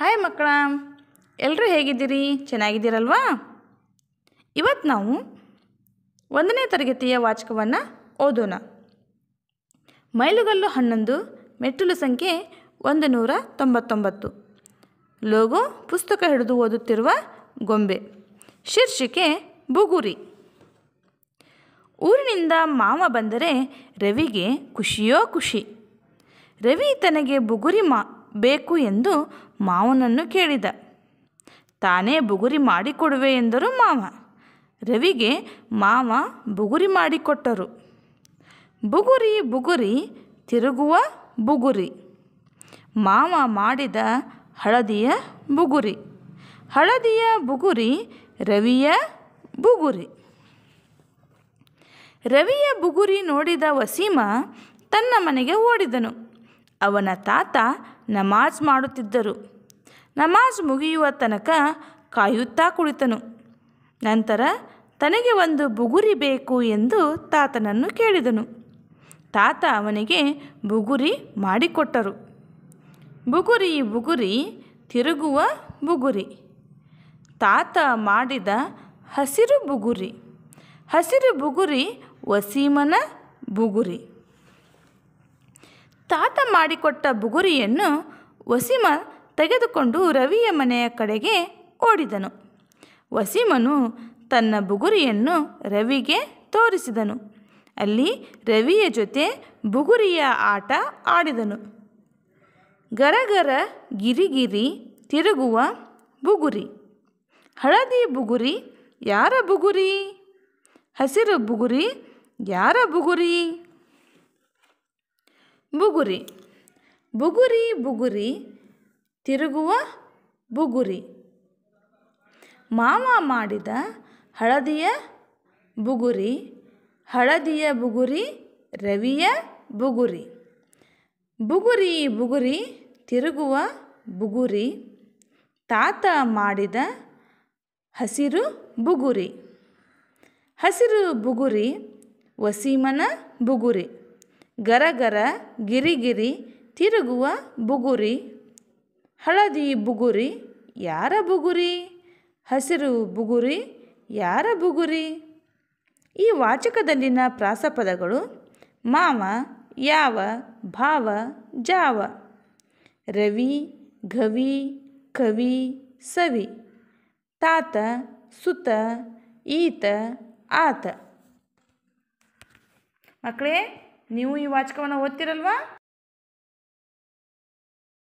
hi ಮಕ್ಕಳ ಎಲ್ಲರೂ ಹೇಗಿದ್ದೀರಿ ಚೆನ್ನಾಗಿದ್ದೀರಲ್ವಾ ಇವತ್ತು ನಾವು ಒಂದನೇ ತರಗತಿಯ ವಾಚಕವನ್ನು ಓದೋಣ ಮೈಲುಗಲ್ಲು ಹನ್ನೊಂದು ಮೆಟ್ಟಿಲು ಸಂಖ್ಯೆ ಒಂದು ನೂರ ತೊಂಬತ್ತೊಂಬತ್ತು ಲೋಗೋ ಪುಸ್ತಕ ಹಿಡಿದು ಓದುತ್ತಿರುವ ಗೊಂಬೆ ಶೀರ್ಷಿಕೆ ಬುಗುರಿ ಊರಿನಿಂದ ಮಾವ ಬಂದರೆ ರವಿಗೆ ಖುಷಿಯೋ ಖುಷಿ ರವಿ ತನಗೆ ಬುಗುರಿ ಮಾ ಬೇಕು ಎಂದು ಮಾವನನ್ನು ಕೇಳಿದ ತಾನೇ ಬುಗುರಿ ಮಾಡಿಕೊಡುವೆ ಎಂದರು ಮಾವ ರವಿಗೆ ಮಾವ ಬುಗುರಿ ಮಾಡಿಕೊಟ್ಟರು ಬುಗುರಿ ಬುಗುರಿ ತಿರುಗುವ ಬುಗುರಿ ಮಾವ ಮಾಡಿದ ಹಳದಿಯ ಬುಗುರಿ ಹಳದಿಯ ಬುಗುರಿ ರವಿಯ ಬುಗುರಿ ರವಿಯ ಬುಗುರಿ ನೋಡಿದ ವಸೀಮ ತನ್ನ ಮನೆಗೆ ಓಡಿದನು ಅವನ ತಾತ ನಮಾಜ್ ಮಾಡುತ್ತಿದ್ದರು ನಮಾಜ್ ಮುಗಿಯುವ ತನಕ ಕಾಯುತ್ತಾ ಕುಳಿತನು ನಂತರ ತನಗೆ ಒಂದು ಬುಗುರಿ ಬೇಕು ಎಂದು ತಾತನನ್ನು ಕೇಳಿದನು ತಾತ ಅವನಿಗೆ ಬುಗುರಿ ಮಾಡಿಕೊಟ್ಟರು ಬುಗುರಿ ಬುಗುರಿ ತಿರುಗುವ ಬುಗುರಿ ತಾತ ಮಾಡಿದ ಹಸಿರು ಬುಗುರಿ ಹಸಿರು ಬುಗುರಿ ವಸೀಮನ ಬುಗುರಿ ತಾತ ಮಾಡಿಕೊಟ್ಟ ಬುಗುರಿಯನ್ನು ವಸಿಮ ತೆಗೆದುಕೊಂಡು ರವಿಯ ಮನೆಯ ಕಡೆಗೆ ಓಡಿದನು ವಸಿಮನು ತನ್ನ ಬುಗುರಿಯನ್ನು ರವಿಗೆ ತೋರಿಸಿದನು ಅಲ್ಲಿ ರವಿಯ ಜೊತೆ ಬುಗುರಿಯ ಆಟ ಆಡಿದನು ಗರಗರ ಗಿರಿಗಿರಿ ತಿರುಗುವ ಬುಗುರಿ ಹಳದಿ ಬುಗುರಿ ಯಾರ ಬುಗುರಿ ಹಸಿರು ಬುಗುರಿ ಯಾರ ಬುಗುರಿ ಬುಗುರಿ ಬುಗುರಿ ಬುಗುರಿ ತಿರುಗುವ ಬುಗುರಿ ಮಾವ ಮಾಡಿದ ಹಳದಿಯ ಬುಗುರಿ ಹಳದಿಯ ಬುಗುರಿ ರವಿಯ ಬುಗುರಿ ಬುಗುರಿ ಬುಗುರಿ ತಿರುಗುವ ಬುಗುರಿ ತಾತ ಮಾಡಿದ ಹಸಿರು ಬುಗುರಿ ಹಸಿರು ಬುಗುರಿ ವಸೀಮನ ಬುಗುರಿ ಗರಗರ ಗಿರಿಗಿರಿ ತಿರುಗುವ ಬುಗುರಿ ಹಳದಿ ಬುಗುರಿ ಯಾರ ಬುಗುರಿ ಹಸಿರು ಬುಗುರಿ ಯಾರ ಬುಗುರಿ ಈ ವಾಚಕದಲ್ಲಿನ ಪ್ರಾಸಪದಗಳು ಮಾವ ಯಾವ ಭಾವ ಜಾವ ರವಿ ಘವಿ ಕವಿ ಸವಿ ತಾತ ಸುತ ಈತ ಆತ ಮಕ್ಕಳೇ ನೀವು ಈ ವಾಚಕವನ್ನು ಓದ್ತಿರಲ್ವಾ